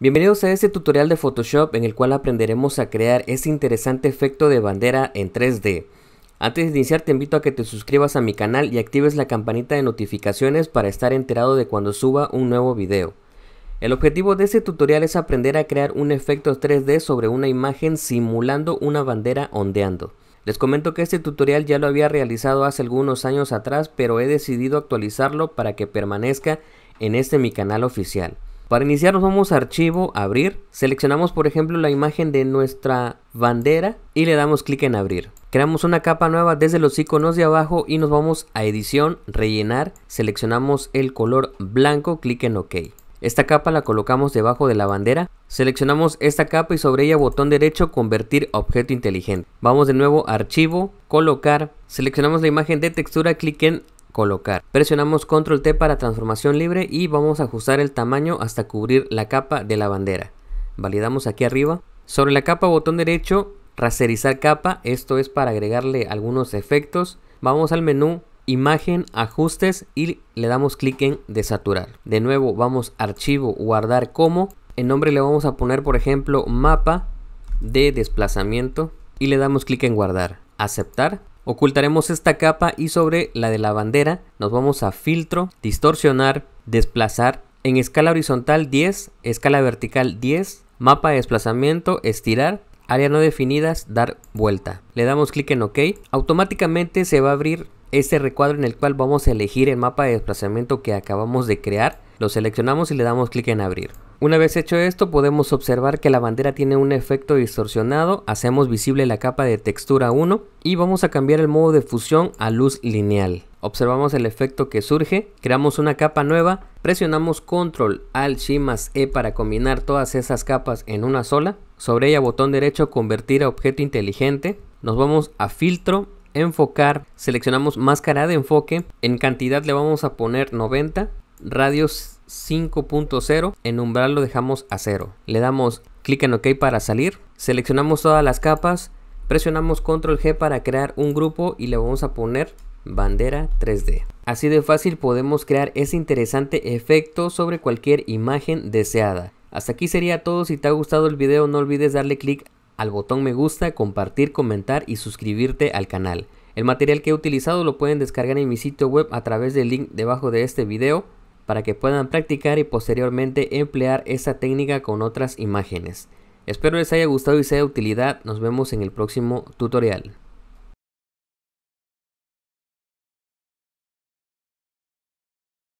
Bienvenidos a este tutorial de Photoshop en el cual aprenderemos a crear este interesante efecto de bandera en 3D. Antes de iniciar te invito a que te suscribas a mi canal y actives la campanita de notificaciones para estar enterado de cuando suba un nuevo video. El objetivo de este tutorial es aprender a crear un efecto 3D sobre una imagen simulando una bandera ondeando. Les comento que este tutorial ya lo había realizado hace algunos años atrás pero he decidido actualizarlo para que permanezca en este mi canal oficial. Para iniciar nos vamos a archivo, abrir, seleccionamos por ejemplo la imagen de nuestra bandera y le damos clic en abrir. Creamos una capa nueva desde los iconos de abajo y nos vamos a edición, rellenar, seleccionamos el color blanco, clic en OK. Esta capa la colocamos debajo de la bandera, seleccionamos esta capa y sobre ella botón derecho convertir objeto inteligente. Vamos de nuevo a archivo, colocar, seleccionamos la imagen de textura, clic en colocar. Presionamos control T para transformación libre y vamos a ajustar el tamaño hasta cubrir la capa de la bandera. Validamos aquí arriba. Sobre la capa botón derecho, rasterizar capa, esto es para agregarle algunos efectos. Vamos al menú imagen, ajustes y le damos clic en desaturar. De nuevo vamos archivo, guardar como. En nombre le vamos a poner por ejemplo mapa de desplazamiento y le damos clic en guardar. Aceptar Ocultaremos esta capa y sobre la de la bandera nos vamos a filtro, distorsionar, desplazar, en escala horizontal 10, escala vertical 10, mapa de desplazamiento, estirar, área no definidas, dar vuelta. Le damos clic en OK. Automáticamente se va a abrir este recuadro en el cual vamos a elegir el mapa de desplazamiento que acabamos de crear. Lo seleccionamos y le damos clic en abrir. Una vez hecho esto podemos observar que la bandera tiene un efecto distorsionado, hacemos visible la capa de textura 1 y vamos a cambiar el modo de fusión a luz lineal. Observamos el efecto que surge, creamos una capa nueva, presionamos control alt más E para combinar todas esas capas en una sola, sobre ella botón derecho convertir a objeto inteligente, nos vamos a filtro, enfocar, seleccionamos máscara de enfoque, en cantidad le vamos a poner 90, radios 5.0, en umbral lo dejamos a 0. Le damos clic en OK para salir, seleccionamos todas las capas, presionamos control G para crear un grupo y le vamos a poner bandera 3D. Así de fácil podemos crear ese interesante efecto sobre cualquier imagen deseada. Hasta aquí sería todo, si te ha gustado el video no olvides darle clic al botón me gusta, compartir, comentar y suscribirte al canal. El material que he utilizado lo pueden descargar en mi sitio web a través del link debajo de este video para que puedan practicar y posteriormente emplear esta técnica con otras imágenes. Espero les haya gustado y sea de utilidad, nos vemos en el próximo tutorial.